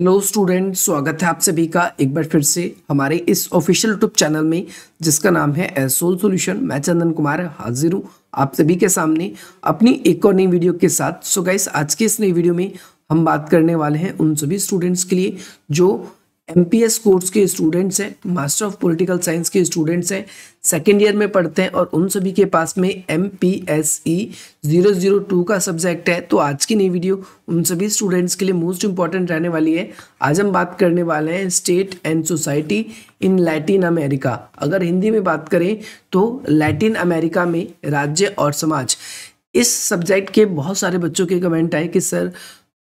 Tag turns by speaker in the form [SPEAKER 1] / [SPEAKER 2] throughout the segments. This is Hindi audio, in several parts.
[SPEAKER 1] हेलो स्टूडेंट स्वागत है आप सभी का एक बार फिर से हमारे इस ऑफिशियल यूट्यूब चैनल में जिसका नाम है एसोल सॉल्यूशन मैं चंदन कुमार हाजिर हूँ आप सभी के सामने अपनी एक और नई वीडियो के साथ सो गाइस आज के इस नई वीडियो में हम बात करने वाले हैं उन सभी स्टूडेंट्स के लिए जो एम कोर्स के स्टूडेंट्स हैं मास्टर ऑफ पॉलिटिकल साइंस के स्टूडेंट्स हैं सेकेंड ईयर में पढ़ते हैं और उन सभी के पास में M P S E zero zero two का सब्जेक्ट है तो आज की नई वीडियो उन सभी स्टूडेंट्स के लिए मोस्ट इंपॉर्टेंट रहने वाली है आज हम बात करने वाले हैं state and society in Latin America अगर हिंदी में बात करें तो लैटिन अमेरिका में राज्य और समाज इस सब्जेक्ट के बहुत सारे बच्चों के कमेंट आए कि सर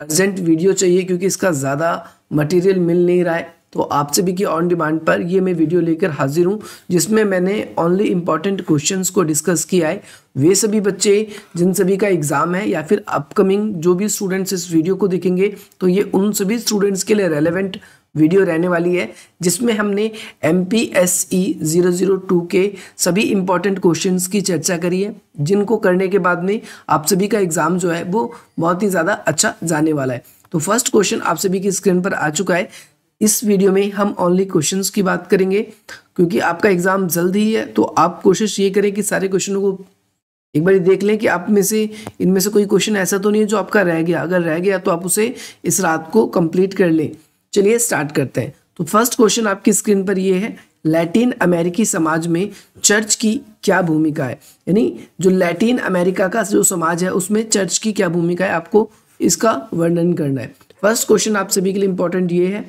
[SPEAKER 1] अर्जेंट वीडियो चाहिए क्योंकि इसका ज़्यादा मटेरियल मिल नहीं रहा है तो आपसे भी कि ऑन डिमांड पर ये मैं वीडियो लेकर हाजिर हूँ जिसमें मैंने ओनली इम्पॉर्टेंट क्वेश्चंस को डिस्कस किया है वे सभी बच्चे जिन सभी का एग्ज़ाम है या फिर अपकमिंग जो भी स्टूडेंट्स इस वीडियो को देखेंगे तो ये उन सभी स्टूडेंट्स के लिए रेलिवेंट वीडियो रहने वाली है जिसमें हमने M P S E zero zero two के सभी इंपॉर्टेंट क्वेश्चंस की चर्चा करी है जिनको करने के बाद में आप सभी का एग्ज़ाम जो है वो बहुत ही ज़्यादा अच्छा जाने वाला है तो फर्स्ट क्वेश्चन आप सभी की स्क्रीन पर आ चुका है इस वीडियो में हम ओनली क्वेश्चंस की बात करेंगे क्योंकि आपका एग्जाम जल्द ही है तो आप कोशिश ये करें कि सारे क्वेश्चनों को एक बार देख लें कि आप में से इनमें से कोई क्वेश्चन ऐसा तो नहीं है जो आपका रह गया अगर रह गया तो आप उसे इस रात को कंप्लीट कर लें चलिए स्टार्ट करते हैं तो फर्स्ट क्वेश्चन आपकी स्क्रीन पर ये है लैटिन अमेरिकी समाज में चर्च की क्या भूमिका है यानी जो लैटिन अमेरिका का जो समाज है उसमें चर्च की क्या भूमिका है आपको इसका वर्णन करना है फर्स्ट क्वेश्चन आप सभी के लिए इंपॉर्टेंट ये है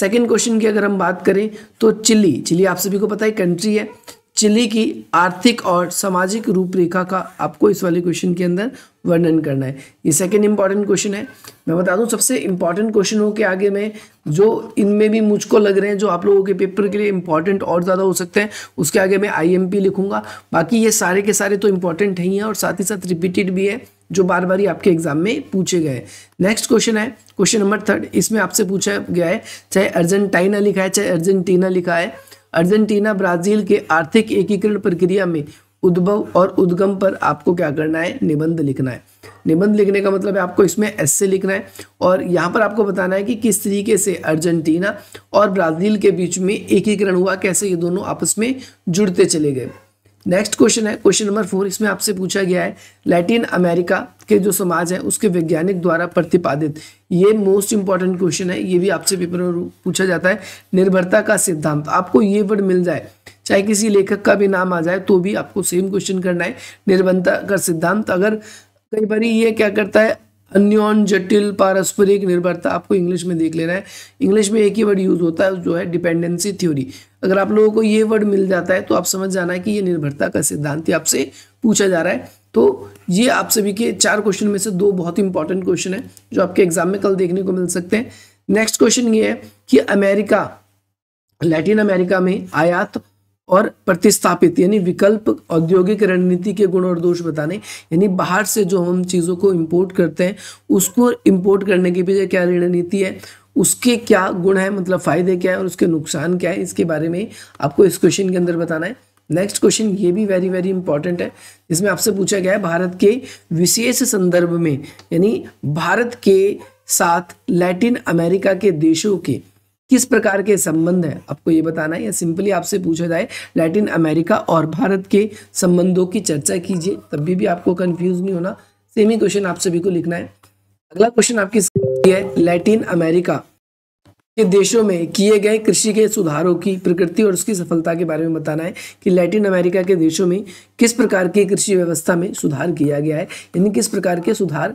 [SPEAKER 1] सेकंड क्वेश्चन की अगर हम बात करें तो चिली चिली आप सभी को पता है कंट्री है चिली की आर्थिक और सामाजिक रूपरेखा का आपको इस वाले क्वेश्चन के अंदर वर्णन करना है ये सेकंड इंपॉर्टेंट क्वेश्चन है मैं बता दूं सबसे इंपॉर्टेंट क्वेश्चनों के आगे में जो इनमें भी मुझको लग रहे हैं जो आप लोगों के पेपर के लिए इंपॉर्टेंट और ज़्यादा हो सकते हैं उसके आगे मैं आई लिखूंगा बाकी ये सारे के सारे तो इंपॉर्टेंट ही हैं और साथ ही साथ रिपीटेड भी है जो बार बार ही आपके एग्जाम में पूछे गए नेक्स्ट क्वेश्चन है क्वेश्चन नंबर थर्ड इसमें आपसे पूछा गया है चाहे अर्जेंटाइना लिखा है चाहे अर्जेंटीना लिखा है अर्जेंटीना ब्राजील के आर्थिक एकीकरण प्रक्रिया में उद्भव और उद्गम पर आपको क्या करना है निबंध लिखना है निबंध लिखने का मतलब है आपको इसमें एस से लिखना है और यहाँ पर आपको बताना है कि किस तरीके से अर्जेंटीना और ब्राज़ील के बीच में एकीकरण हुआ कैसे ये दोनों आपस में जुड़ते चले गए नेक्स्ट क्वेश्चन है क्वेश्चन नंबर फोर इसमें आपसे पूछा गया है लैटिन अमेरिका के जो समाज है उसके वैज्ञानिक द्वारा प्रतिपादित ये मोस्ट इंपॉर्टेंट क्वेश्चन है ये भी आपसे पेपर में पूछा जाता है निर्भरता का सिद्धांत आपको ये वर्ड मिल जाए चाहे किसी लेखक का भी नाम आ जाए तो भी आपको सेम क्वेश्चन करना है निर्भरता का सिद्धांत अगर कई बार ये क्या करता है अन्योन जटिल पारस्परिक निर्भरता आपको इंग्लिश में देख लेना है इंग्लिश में एक ही वर्ड यूज होता है जो है डिपेंडेंसी थ्योरी अगर आप लोगों को ये वर्ड मिल जाता है तो आप समझ जाना है कि ये निर्भरता का सिद्धांत आपसे पूछा जा रहा है तो ये आप सभी के चार क्वेश्चन में से दो बहुत इंपॉर्टेंट क्वेश्चन है जो आपके एग्जाम में कल देखने को मिल सकते हैं नेक्स्ट क्वेश्चन ये है कि अमेरिका लैटिन अमेरिका में आयात और प्रतिस्थापित यानी विकल्प औद्योगिक रणनीति के गुण और दोष बताने यानी बाहर से जो हम चीज़ों को इम्पोर्ट करते हैं उसको इंपोर्ट करने की भी क्या रणनीति है उसके क्या गुण है मतलब फ़ायदे क्या है और उसके नुकसान क्या है इसके बारे में आपको इस क्वेश्चन के अंदर बताना है नेक्स्ट क्वेश्चन ये भी वेरी वेरी इंपॉर्टेंट है इसमें आपसे पूछा गया है भारत के विशेष संदर्भ में यानी भारत के साथ लैटिन अमेरिका के देशों के किस प्रकार के संबंध है आपको ये बताना है या सिंपली आपसे पूछा जाए लैटिन अमेरिका और भारत के संबंधों की चर्चा कीजिए तब भी, भी आपको कंफ्यूज नहीं होना सेम ही क्वेश्चन आप सभी को लिखना है अगला क्वेश्चन आपकी है लैटिन अमेरिका के देशों में किए गए कृषि के सुधारों की प्रकृति और उसकी सफलता के बारे में बताना है कि लैटिन अमेरिका के देशों में किस प्रकार की कृषि व्यवस्था में सुधार किया गया है यानी किस प्रकार के सुधार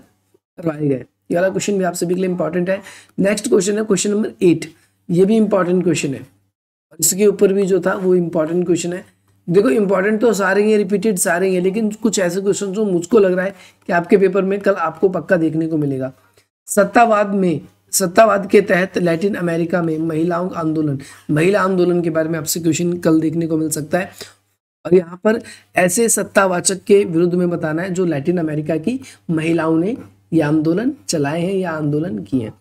[SPEAKER 1] करवाए गए ये वाला क्वेश्चन भी आप सभी के लिए इंपॉर्टेंट है नेक्स्ट क्वेश्चन है क्वेश्चन नंबर एट ये भी इंपॉर्टेंट क्वेश्चन है इसके ऊपर भी जो था वो इंपॉर्टेंट क्वेश्चन है देखो इंपॉर्टेंट तो सारे ही रिपीटेड सारे ही है लेकिन कुछ ऐसे क्वेश्चन जो मुझको लग रहा है कि आपके पेपर में कल आपको पक्का देखने को मिलेगा सत्तावाद में सत्तावाद के तहत लैटिन अमेरिका में महिलाओं का आंदोलन महिला आंदोलन के बारे में आपसे क्वेश्चन कल देखने को मिल सकता है और यहाँ पर ऐसे सत्तावाचक के विरुद्ध में बताना है जो लैटिन अमेरिका की महिलाओं ने यह आंदोलन चलाए हैं या आंदोलन किए हैं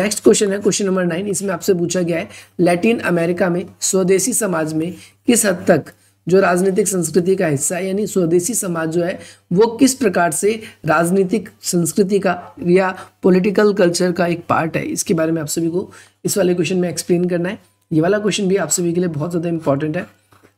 [SPEAKER 1] नेक्स्ट क्वेश्चन है क्वेश्चन नंबर नाइन इसमें आपसे पूछा गया है लैटिन अमेरिका में स्वदेशी समाज में किस हद तक जो राजनीतिक संस्कृति का हिस्सा है यानी स्वदेशी समाज जो है वो किस प्रकार से राजनीतिक संस्कृति का या पॉलिटिकल कल्चर का एक पार्ट है इसके बारे में आप सभी को इस वाले क्वेश्चन में एक्सप्लेन करना है ये वाला क्वेश्चन भी आप सभी के लिए बहुत ज़्यादा इंपॉर्टेंट है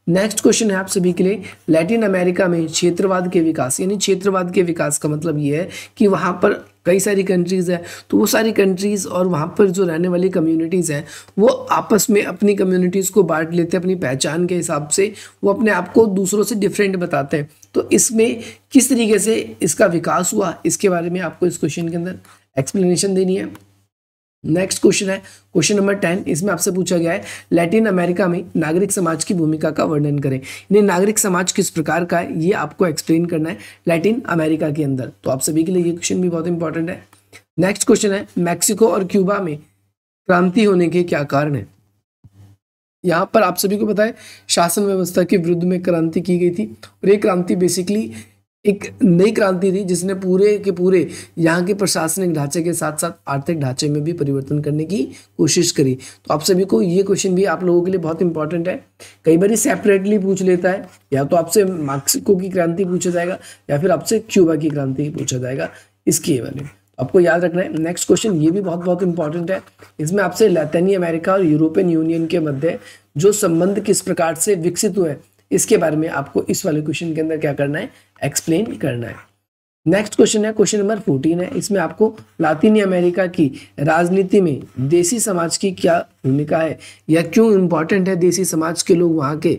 [SPEAKER 1] नेक्स्ट क्वेश्चन है आप सभी के लिए लैटिन अमेरिका में क्षेत्रवाद के विकास यानी क्षेत्रवाद के विकास का मतलब ये है कि वहाँ पर कई सारी कंट्रीज़ है तो वो सारी कंट्रीज़ और वहाँ पर जो रहने वाली कम्युनिटीज़ हैं वो आपस में अपनी कम्युनिटीज़ को बांट लेते हैं अपनी पहचान के हिसाब से वो अपने आप को दूसरों से डिफरेंट बताते हैं तो इसमें किस तरीके से इसका विकास हुआ इसके बारे में आपको इस क्वेश्चन के अंदर एक्सप्लेनेशन देनी है नेक्स्ट क्वेश्चन है क्वेश्चन नंबर टेन इसमें आपसे पूछा गया है लैटिन अमेरिका में नागरिक समाज की भूमिका का वर्णन करें यानी नागरिक समाज किस प्रकार का है ये आपको एक्सप्लेन करना है लैटिन अमेरिका के अंदर तो आप सभी के लिए ये क्वेश्चन भी बहुत इंपॉर्टेंट है नेक्स्ट क्वेश्चन है मैक्सिको और क्यूबा में क्रांति होने के क्या कारण है यहाँ पर आप सभी को पता है शासन व्यवस्था के विरुद्ध में क्रांति की गई थी और ये क्रांति बेसिकली एक नई क्रांति थी जिसने पूरे के पूरे यहाँ के प्रशासनिक ढांचे के साथ साथ आर्थिक ढांचे में भी परिवर्तन करने की कोशिश करी तो आप सभी को ये क्वेश्चन भी आप लोगों के लिए बहुत इंपॉर्टेंट है कई बार सेपरेटली पूछ लेता है या तो आपसे मार्क्सिको की क्रांति पूछा जाएगा या फिर आपसे क्यूबा की क्रांति पूछा जाएगा इसके बारे में तो आपको याद रखना है नेक्स्ट क्वेश्चन ये भी बहुत बहुत इंपॉर्टेंट है इसमें आपसे लैतनी अमेरिका और यूरोपियन यूनियन के मध्य जो संबंध किस प्रकार से विकसित हुए हैं इसके बारे में आपको इस वाले क्वेश्चन के अंदर क्या करना है एक्सप्लेन करना है नेक्स्ट क्वेश्चन है क्वेश्चन नंबर फोर्टीन है इसमें आपको लातिन अमेरिका की राजनीति में देसी समाज की क्या भूमिका है या क्यों इम्पोर्टेंट है देसी समाज के लोग वहाँ के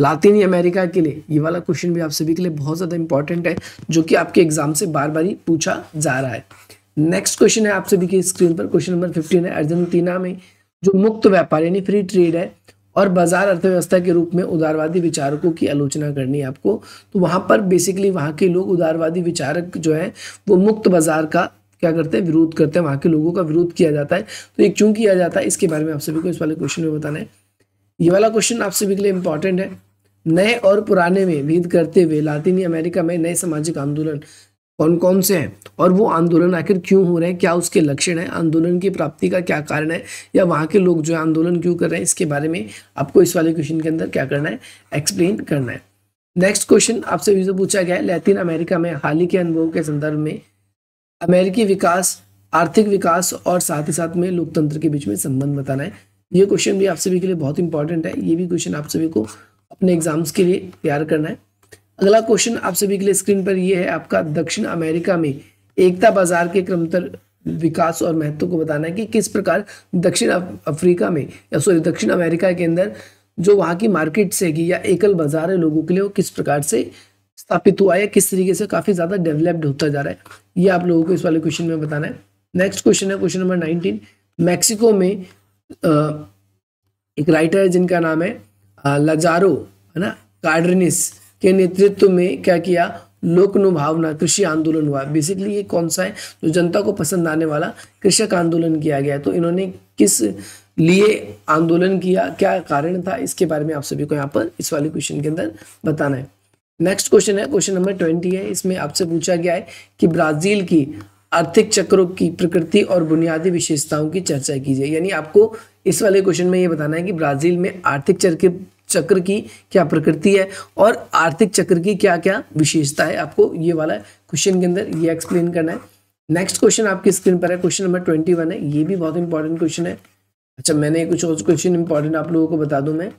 [SPEAKER 1] लातिन अमेरिका के लिए ये वाला क्वेश्चन भी आप सभी के लिए बहुत ज़्यादा इंपॉर्टेंट है जो कि आपके एग्जाम से बार बार ही पूछा जा रहा है नेक्स्ट क्वेश्चन है आप सभी की स्क्रीन पर क्वेश्चन नंबर फिफ्टीन है अर्जेंटीना में जो मुक्त व्यापार यानी फ्री ट्रेड है और बाजार अर्थव्यवस्था के रूप में उदारवादी विचारकों की आलोचना करनी है आपको तो वहाँ पर बेसिकली वहाँ के लोग उदारवादी विचारक जो हैं वो मुक्त बाजार का क्या करते हैं विरोध करते हैं वहाँ के लोगों का विरोध किया जाता है तो ये क्यों किया जाता है इसके बारे में आप सभी को इस वाले क्वेश्चन में बताना है ये वाला क्वेश्चन आप सभी के लिए इंपॉर्टेंट है नए और पुराने में भेद करते हुए लातिनी अमेरिका में नए सामाजिक आंदोलन कौन कौन से हैं और वो आंदोलन आखिर क्यों हो रहे हैं क्या उसके लक्षण हैं आंदोलन की प्राप्ति का क्या कारण है या वहाँ के लोग जो है आंदोलन क्यों कर रहे हैं इसके बारे में आपको इस वाले क्वेश्चन के अंदर क्या करना है एक्सप्लेन करना है नेक्स्ट क्वेश्चन आपसे भी तो पूछा गया है लैटिन अमेरिका में हाल ही के अनुभव के संदर्भ में अमेरिकी विकास आर्थिक विकास और साथ ही साथ में लोकतंत्र के बीच में संबंध बताना है ये क्वेश्चन भी आप सभी के लिए बहुत इंपॉर्टेंट है ये भी क्वेश्चन आप सभी को अपने एग्जाम्स के लिए तैयार करना है अगला क्वेश्चन आप सभी के लिए स्क्रीन पर यह है आपका दक्षिण अमेरिका में एकता बाजार के क्रमतर विकास और महत्व को बताना है कि किस प्रकार दक्षिण अफ्रीका में या सॉरी दक्षिण अमेरिका के अंदर जो वहाँ की से की या एकल बाजार है लोगों के लिए वो किस प्रकार से स्थापित हुआ है किस तरीके से काफ़ी ज़्यादा डेवलप्ड होता जा रहा है ये आप लोगों को इस वाले क्वेश्चन में बताना है नेक्स्ट क्वेश्चन है क्वेश्चन नंबर नाइनटीन मैक्सिको में एक राइटर है जिनका नाम है लजारो है ना कार्डरिनिस के नेतृत्व में क्या किया लोक कृषि आंदोलन हुआ बेसिकली ये कौन सा है जो जनता को पसंद आने वाला कृषक आंदोलन किया गया तो इन्होंने किस लिए आंदोलन किया क्या कारण था इसके बारे में आप सभी को यहाँ पर इस वाले क्वेश्चन के अंदर बताना है नेक्स्ट क्वेश्चन है क्वेश्चन नंबर ट्वेंटी है इसमें आपसे पूछा गया है कि ब्राजील की आर्थिक चक्रों की प्रकृति और बुनियादी विशेषताओं की चर्चा कीजिए यानी आपको इस वाले क्वेश्चन में ये बताना है कि ब्राजील में आर्थिक चक्र चक्र की क्या प्रकृति है और आर्थिक चक्र की क्या क्या विशेषता है आपको ये वाला क्वेश्चन के अंदर ये एक्सप्लेन करना है नेक्स्ट क्वेश्चन आपकी स्क्रीन पर है क्वेश्चन नंबर ट्वेंटी वन है ये भी बहुत इंपॉर्टेंट क्वेश्चन है अच्छा मैंने कुछ और क्वेश्चन इंपॉर्टेंट आप लोगों को बता दूं मैं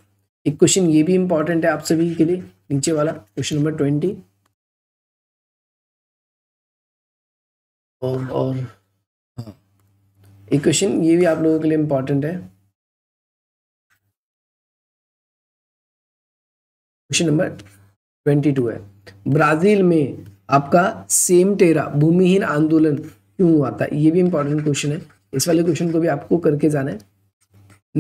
[SPEAKER 1] एक क्वेश्चन ये भी इंपॉर्टेंट है आप सभी के लिए नीचे वाला क्वेश्चन नंबर ट्वेंटी और और हाँ। एक क्वेश्चन ये भी आप लोगों के लिए इंपॉर्टेंट है क्वेश्चन नंबर ट्वेंटी टू है ब्राजील में आपका सेम टेरा भूमिहीन आंदोलन क्यों हुआ था ये भी इंपॉर्टेंट क्वेश्चन है इस वाले क्वेश्चन को भी आपको करके जाना है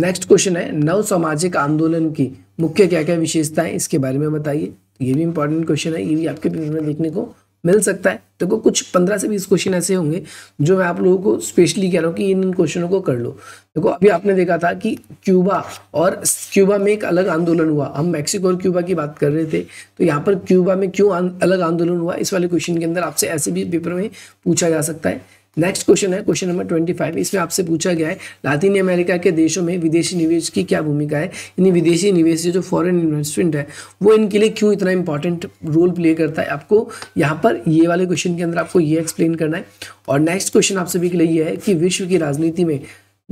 [SPEAKER 1] नेक्स्ट क्वेश्चन है नव सामाजिक आंदोलन की मुख्य क्या क्या विशेषताएं इसके बारे में बताइए तो ये भी इंपॉर्टेंट क्वेश्चन है ये भी आपके पेपर में देखने को मिल सकता है देखो तो कुछ पंद्रह से बीस क्वेश्चन ऐसे होंगे जो मैं आप लोगों को स्पेशली कह रहा हूँ कि इन इन क्वेश्चनों को कर लो देखो तो अभी आपने देखा था कि क्यूबा और क्यूबा में एक अलग आंदोलन हुआ हम मैक्सिको और क्यूबा की बात कर रहे थे तो यहाँ पर क्यूबा में क्यों अलग आंदोलन हुआ इस वाले क्वेश्चन के अंदर आपसे ऐसे भी पेपर में पूछा जा सकता है नेक्स्ट क्वेश्चन है क्वेश्चन नंबर ट्वेंटी फाइव इसमें आपसे पूछा गया है लातिन अमेरिका के देशों में विदेशी निवेश की क्या भूमिका है यानी विदेशी निवेश जो फॉरेन इन्वेस्टमेंट है वो इनके लिए क्यों इतना इंपॉर्टेंट रोल प्ले करता है आपको यहाँ पर ये वाले क्वेश्चन के अंदर आपको ये एक्सप्लेन करना है और नेक्स्ट क्वेश्चन आप सभी के लिए ये है कि विश्व की राजनीति में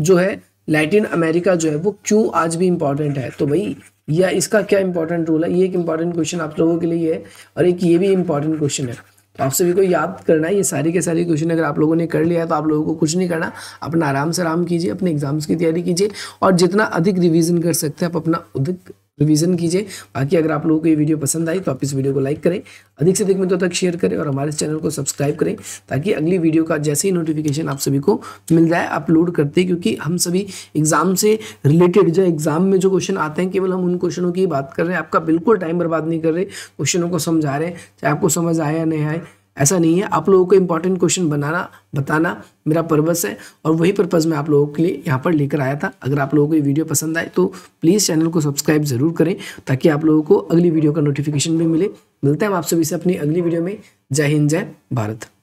[SPEAKER 1] जो है लैटिन अमेरिका जो है वो क्यों आज भी इम्पॉर्टेंट है तो भाई या इसका क्या इंपॉर्टेंट रोल है ये एक इंपॉर्टेंट क्वेश्चन आप लोगों के लिए है और एक ये भी इंपॉर्टेंट क्वेश्चन है तो आप सभी को याद करना है ये सारी के सारी क्वेश्चन अगर आप लोगों ने कर लिया है तो आप लोगों को कुछ नहीं करना अपना आराम से आराम कीजिए अपने एग्जाम्स की तैयारी कीजिए और जितना अधिक रिविज़न कर सकते हैं आप अपना उधिक रिवीजन कीजिए बाकी अगर आप लोगों को ये वीडियो पसंद आई तो आप इस वीडियो को लाइक करें अधिक से अधिक मित्रों तक शेयर करें और हमारे चैनल को सब्सक्राइब करें ताकि अगली वीडियो का जैसे ही नोटिफिकेशन आप सभी को मिल जाए अपलोड करते क्योंकि हम सभी एग्जाम से रिलेटेड जो एग्जाम में जो क्वेश्चन आते हैं केवल हम उन क्वेश्चनों की बात कर रहे हैं आपका बिल्कुल टाइम बर्बाद नहीं कर रहे क्वेश्चनों को समझा रहे हैं चाहे आपको समझ आए या नहीं आए ऐसा नहीं है आप लोगों को इंपॉर्टेंट क्वेश्चन बनाना बताना मेरा पर्पज़ है और वही पर्पज़ मैं आप लोगों के लिए यहाँ पर लेकर आया था अगर आप लोगों को ये वीडियो पसंद आए तो प्लीज़ चैनल को सब्सक्राइब ज़रूर करें ताकि आप लोगों को अगली वीडियो का नोटिफिकेशन भी मिले मिलते हैं हम आप सभी से अपनी अगली वीडियो में जय हिंद जय भारत